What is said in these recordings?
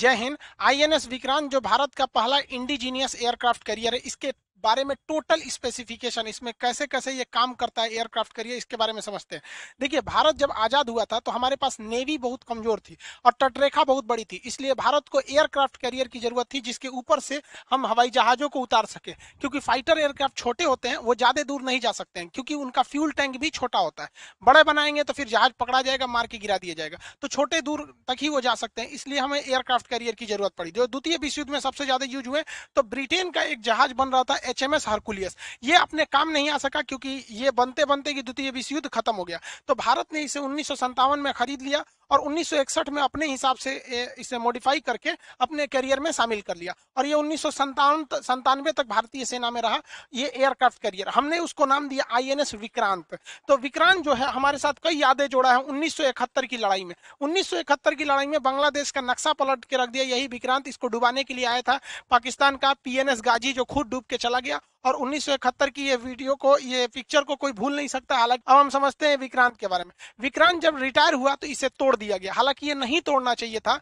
जय हिंद आईएनएस विक्रांत जो भारत का पहला इंडिजीनियस एयरक्राफ्ट कैरियर है इसके बारे में टोटल स्पेसिफिकेशन इसमें कैसे कैसे ये काम करता है एयरक्राफ्ट करिए इसके बारे में समझते हैं देखिए भारत जब आज़ाद हुआ था तो हमारे पास नेवी बहुत कमज़ोर थी और तटरेखा बहुत बड़ी थी इसलिए भारत को एयरक्राफ्ट कैरियर की ज़रूरत थी जिसके ऊपर से हम हवाई जहाज़ों को उतार सके क्योंकि फाइटर एयरक्राफ्ट छोटे होते हैं वो ज़्यादा दूर नहीं जा सकते हैं क्योंकि उनका फ्यूल टैंक भी छोटा होता है बड़े बनाएंगे तो फिर जहाज़ पकड़ा जाएगा मार के गिरा दिया जाएगा तो छोटे दूर तक ही वो जा सकते हैं इसलिए हमें एयरक्राफ्ट कैरियर की ज़रूरत पड़ी जो द्वितीय विश्व युद्ध में सबसे ज़्यादा यूज हुए तो ब्रिटेन का एक जहाज़ बन रहा था एच एम एस हरकुलियस ये अपने काम नहीं आ सका क्योंकि ये बनते बनते कि द्वितीय विश्व युद्ध खत्म हो गया तो भारत ने इसे उन्नीस में खरीद लिया और 1961 में अपने हिसाब से इसे मॉडिफाई करके अपने करियर में शामिल कर लिया और ये उन्नीस संतानवे तक भारतीय सेना में रहा ये एयरक्राफ्ट करियर हमने उसको नाम दिया आईएनएस विक्रांत तो विक्रांत जो है हमारे साथ कई यादें जोड़ा है उन्नीस की लड़ाई में उन्नीस की लड़ाई में बांग्लादेश का नक्शा पलट के रख दिया यही विक्रांत इसको डुबाने के लिए आया था पाकिस्तान का पी गाजी जो खुद डूब के चला गया और उन्नीस की ये वीडियो को ये पिक्चर को कोई भूल नहीं सकता हालांकि अब हम समझते हैं विक्रांत के बारे में विक्रांत जब रिटायर हुआ तो इसे तोड़ दिया गया हालांकि ये नहीं तोड़ना चाहिए था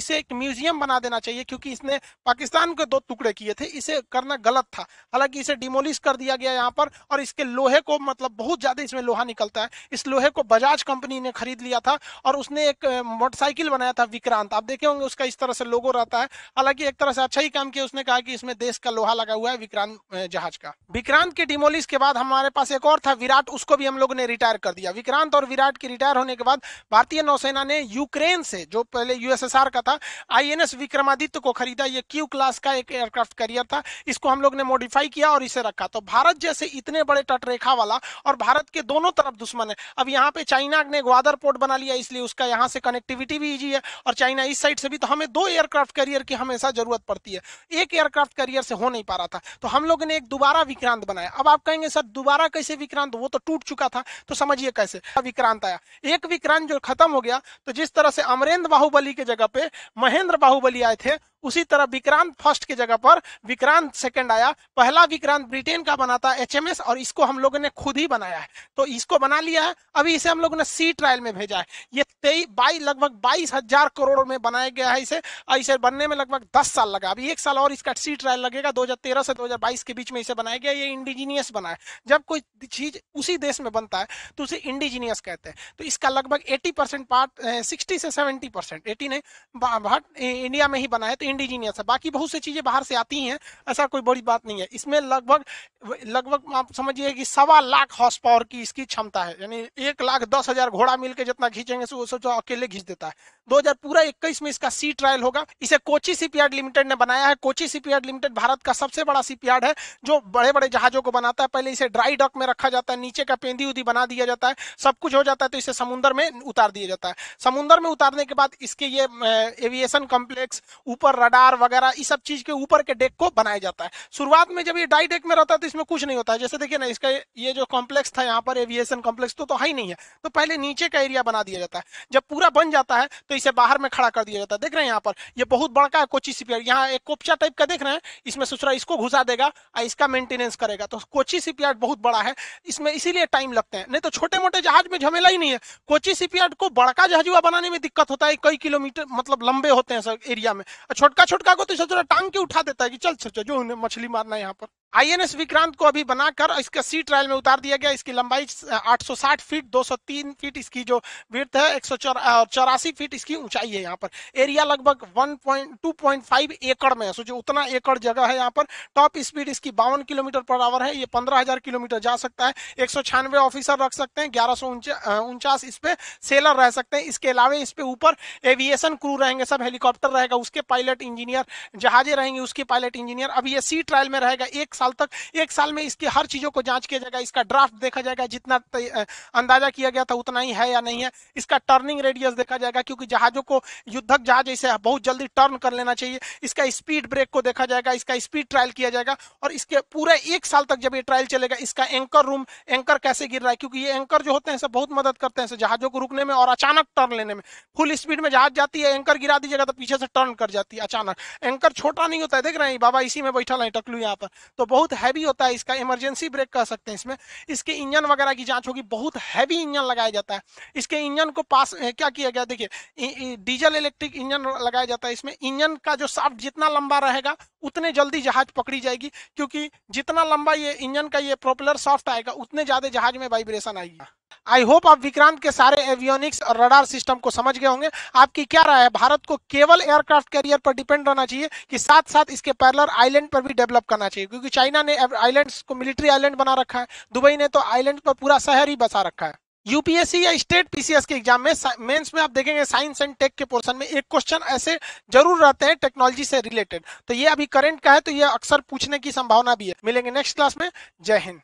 इसे एक म्यूजियम बना देना चाहिए क्योंकि इसने पाकिस्तान के दो टुकड़े किए थे इसे करना गलत था हालांकि इसे डिमोलिश कर दिया गया यहाँ पर और इसके लोहे को मतलब बहुत ज्यादा इसमें लोहा निकलता है इस लोहे को बजाज कंपनी ने खरीद लिया था और उसने एक मोटरसाइकिल बनाया था विक्रांत आप देखे होंगे उसका इस तरह से लोगो रहता है हालांकि एक तरह से अच्छा ही काम किया उसने कहा कि इसमें देश का लोहा लगा हुआ है विक्रांत जहाज का विक्रांत के डिमोलिस के बाद हमारे पास एक और था विराट उसको भी हम लोगों ने रिटायर कर दिया विक्रांत और विराट के रिटायर होने के बाद भारतीय नौसेना ने यूक्रेन से जो पहले यूएसएसआर का था आईएनएस विक्रमादित्य को खरीदा ये क्यू क्लास का एक एयरक्राफ्ट कैरियर था इसको हम लोग ने मॉडिफाई किया और इसे रखा तो भारत जैसे इतने बड़े तटरेखा वाला और भारत के दोनों तरफ दुश्मन है अब यहाँ पे चाइना ने ग्वादर पोर्ट बना लिया इसलिए उसका यहाँ से कनेक्टिविटी भी ईजी है और चाइना इस साइड से भी तो हमें दो एयरक्राफ्ट कैरियर की हमेशा जरूरत पड़ती है एक एयरक्राफ्ट कैरियर से हो नहीं पा रहा था तो हम लोग ने एक दोबारा विक्रांत बनाया अब आप कहेंगे सर दोबारा कैसे विक्रांत वो तो टूट चुका था तो समझिए कैसे विक्रांत आया एक विक्रांत जो खत्म हो गया तो जिस तरह से अमरेंद्र बाहुबली के जगह पे महेंद्र बाहुबली आए थे उसी तरह विक्रांत फर्स्ट की जगह पर विक्रांत सेकंड आया पहला विक्रांत ब्रिटेन का बना था एच और इसको हम लोगों ने खुद ही बनाया है तो इसको बना लिया है अभी इसे हम लोगों ने सी ट्रायल में भेजा है ये तेईस बाईस लगभग बाईस हजार करोड़ में बनाया गया है इसे इसे बनने में लगभग दस साल लगा अभी एक साल और इसका सी ट्रायल लगेगा दो से दो के बीच में इसे बनाया गया ये इंडिजीनियस बना है जब कोई चीज उसी देश में बनता है तो उसे इंडिजीनियस कहते हैं तो इसका लगभग एटी पार्ट सिक्सटी से सेवेंटी परसेंट एटी नहीं इंडिया में ही बना है तो इंडिजीनियस है बाकी बहुत सी चीज़ें बाहर से आती हैं ऐसा कोई बड़ी बात नहीं है इसमें लगभग लगभग आप समझिए कि सवा लाख हॉर्स पावर की इसकी क्षमता है यानी एक लाख दस हजार घोड़ा मिलकर जितना खींचेंगे वो सोचो अकेले खींच देता है दो पूरा इक्कीस में इसका सी ट्रायल होगा इसे कोची सी लिमिटेड ने बनाया है कोची सी लिमिटेड भारत का सबसे बड़ा सी है जो बड़े बड़े जहाजों को बनाता है पहले इसे ड्राई डॉक में रखा जाता है नीचे का पेंदी उदी बना दिया जाता है सब कुछ हो जाता है तो इसे समुद्र में उतार दिया जाता है समुद्र में उतारने के बाद इसके ये एविएशन कॉम्प्लेक्स ऊपर रडार वगैरह इस सब चीज के ऊपर के डेक को बनाया जाता है शुरुआत में जब ये डाई डेक में रहता है तो इसमें कुछ नहीं होता है जैसे देखिए ना इसका ये जो कॉम्प्लेक्स था यहाँ पर एविएशन कॉम्प्लेक्स तो, तो है ही नहीं है तो पहले नीचे का एरिया बना दिया जाता है जब पूरा बन जाता है तो इसे बाहर में खड़ा कर दिया जाता है देख रहे हैं यहाँ पर यह बहुत बड़का है कोची सीपीआर यहाँ एक कोपचा टाइप का देख रहे हैं इसमें सुचरा इसको घुसा देगा और इसका मेंटेनेंस करेगा तो कोची सीपियार्ड बहुत बड़ा है इसमें इसीलिए टाइम लगते हैं नहीं तो छोटे मोटे जहाज में झमेला ही नहीं है कोची सीपियार्ड को बड़का जहाजुआ बनाने में दिक्कत होता है कई किलोमीटर मतलब लंबे होते हैं सर एरिया में छोटे छोटका छोटका को तो इसे टांग के उठा देता है कि चल चल चल जो मछली मारना है यहाँ पर आईएनएस विक्रांत को अभी बनाकर इसका सी ट्रायल में उतार दिया गया इसकी लंबाई 860 फीट 203 फीट इसकी जो वृत्त है एक चौरासी फीट इसकी ऊंचाई है यहाँ पर एरिया लगभग 1.2.5 एकड़ में है सोचिए उतना एकड़ जगह है यहाँ पर टॉप स्पीड इसकी बावन किलोमीटर पर आवर है ये पंद्रह किलोमीटर जा सकता है एक ऑफिसर रख सकते हैं ग्यारह उनचास इस पे सेलर रह सकते हैं इसके अलावा इस पे ऊपर एविएशन क्रू रहेंगे सब हेलीकॉप्टर रहेगा उसके पायलट इंजीनियर जहाजे रहेंगे उसके पायलट इंजीनियर अभी ये सी ट्रायल में रहेगा एक साल तक एक साल में इसकी हर चीज़ों को जांच किया जाएगा इसका ड्राफ्ट देखा जाएगा जितना अंदाजा किया गया था उतना ही है या नहीं है इसका टर्निंग रेडियस देखा जाएगा क्योंकि जहाज़ों को युद्धक जहाज इसे बहुत जल्दी टर्न कर लेना चाहिए इसका स्पीड ब्रेक को देखा जाएगा इसका स्पीड ट्रायल किया जाएगा और इसके पूरे एक साल तक जब ये ट्रायल चलेगा इसका एंकर रूम एंकर कैसे गिर रहा है क्योंकि ये एंकर जो होते हैं सब बहुत मदद करते हैं जहाज़ों को रुकने में और अचानक टर्न लेने में फुल स्पीड में जहाज जाती है एंकर गिरा दीजिएगा तो पीछे से टर्न कर जाती है अचानक एंकर छोटा नहीं होता है देख रहे हैं बाबा इसी में बैठा है टकलू यहाँ पर तो तो बहुत हैवी होता है इसका इमरजेंसी ब्रेक कह सकते हैं इसमें इसके इंजन वगैरह की जांच होगी बहुत हैवी इंजन लगाया जाता है इसके इंजन को पास क्या किया गया देखिए डीजल इलेक्ट्रिक इंजन लगाया जाता है इसमें इंजन का जो साफ जितना लंबा रहेगा उतने जल्दी जहाज पकड़ी जाएगी क्योंकि जितना लंबा ये इंजन का ये प्रोपलर सॉफ्ट आएगा उतने ज्यादा जहाज में वाइब्रेशन आएगी आई होप आप विक्रांत के सारे एवियोनिक्स और रडार सिस्टम को समझ गए होंगे आपकी क्या राय है भारत को केवल एयरक्राफ्ट कैरियर पर डिपेंड रहना चाहिए कि साथ साथ इसके पैरलर आइलैंड पर भी डेवलप करना चाहिए क्योंकि चाइना ने आइलैंड्स को मिलिट्री आइलैंड बना रखा है दुबई ने तो आइलैंड पर पूरा शहर ही बसा रखा है यूपीएससी या स्टेट पीसीएस के एग्जाम में मेंस में आप देखेंगे साइंस एंड टेक के पोर्शन में एक क्वेश्चन ऐसे जरूर रहते हैं टेक्नोलॉजी से रिलेटेड तो ये अभी करंट का है तो ये अक्सर पूछने की संभावना भी है मिलेंगे नेक्स्ट क्लास में जय हिंद